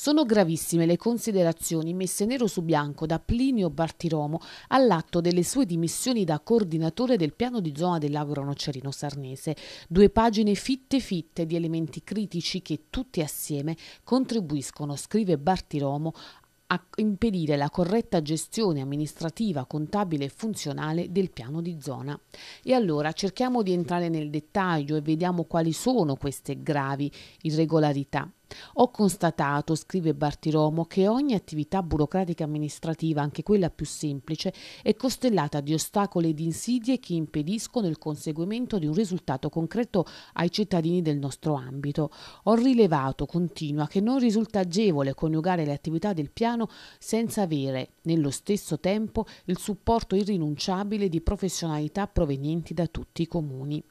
Sono gravissime le considerazioni messe nero su bianco da Plinio Bartiromo all'atto delle sue dimissioni da coordinatore del piano di zona del lago Ranocerino Sarnese. Due pagine fitte fitte di elementi critici che tutti assieme contribuiscono, scrive Bartiromo, a impedire la corretta gestione amministrativa, contabile e funzionale del piano di zona. E allora cerchiamo di entrare nel dettaglio e vediamo quali sono queste gravi irregolarità. Ho constatato, scrive Bartiromo, che ogni attività burocratica amministrativa, anche quella più semplice, è costellata di ostacoli e di insidie che impediscono il conseguimento di un risultato concreto ai cittadini del nostro ambito. Ho rilevato, continua, che non risulta agevole coniugare le attività del piano senza avere, nello stesso tempo, il supporto irrinunciabile di professionalità provenienti da tutti i comuni.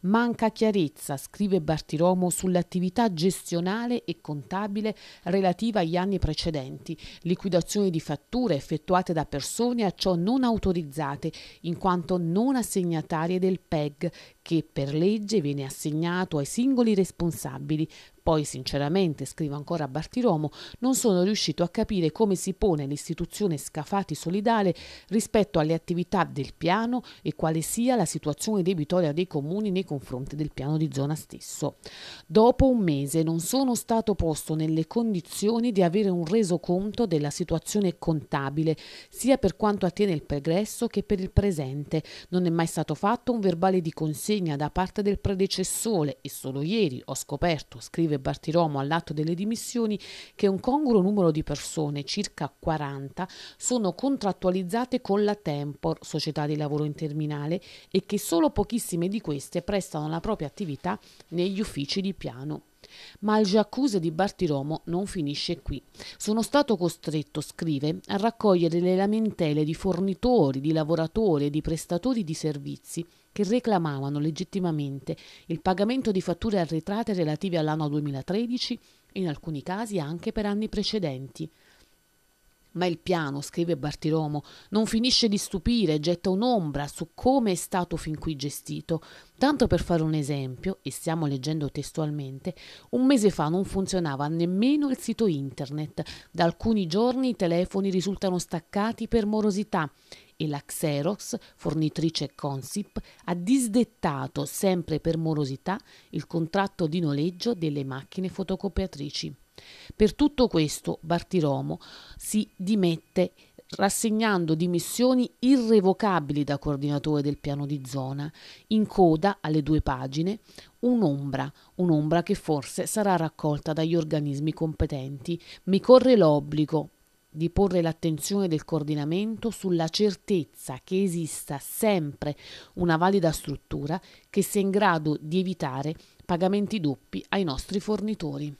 Manca chiarezza, scrive Bartiromo, sull'attività gestionale e contabile relativa agli anni precedenti, liquidazione di fatture effettuate da persone a ciò non autorizzate in quanto non assegnatarie del PEG che per legge viene assegnato ai singoli responsabili. Poi sinceramente, scrivo ancora a Bartiromo, non sono riuscito a capire come si pone l'istituzione Scafati Solidale rispetto alle attività del piano e quale sia la situazione debitoria dei comuni nei confronti del piano di zona stesso. Dopo un mese non sono stato posto nelle condizioni di avere un resoconto della situazione contabile, sia per quanto attiene il pregresso che per il presente. Non è mai stato fatto un verbale di consiglio consegna da parte del predecessore e solo ieri ho scoperto, scrive Bartiromo all'atto delle dimissioni, che un congruo numero di persone, circa 40, sono contrattualizzate con la Tempor, società di lavoro in terminale, e che solo pochissime di queste prestano la propria attività negli uffici di piano. Ma il Giaccuse di Bartiromo non finisce qui. Sono stato costretto, scrive, a raccogliere le lamentele di fornitori, di lavoratori e di prestatori di servizi che reclamavano legittimamente il pagamento di fatture arretrate relative all'anno 2013 e in alcuni casi anche per anni precedenti. Ma il piano, scrive Bartiromo, non finisce di stupire, getta un'ombra su come è stato fin qui gestito. Tanto per fare un esempio, e stiamo leggendo testualmente, un mese fa non funzionava nemmeno il sito internet. Da alcuni giorni i telefoni risultano staccati per morosità e la Xerox, fornitrice Consip, ha disdettato sempre per morosità il contratto di noleggio delle macchine fotocopiatrici. Per tutto questo Bartiromo si dimette rassegnando dimissioni irrevocabili da coordinatore del piano di zona, in coda alle due pagine un'ombra, un'ombra che forse sarà raccolta dagli organismi competenti. Mi corre l'obbligo di porre l'attenzione del coordinamento sulla certezza che esista sempre una valida struttura che sia in grado di evitare pagamenti doppi ai nostri fornitori.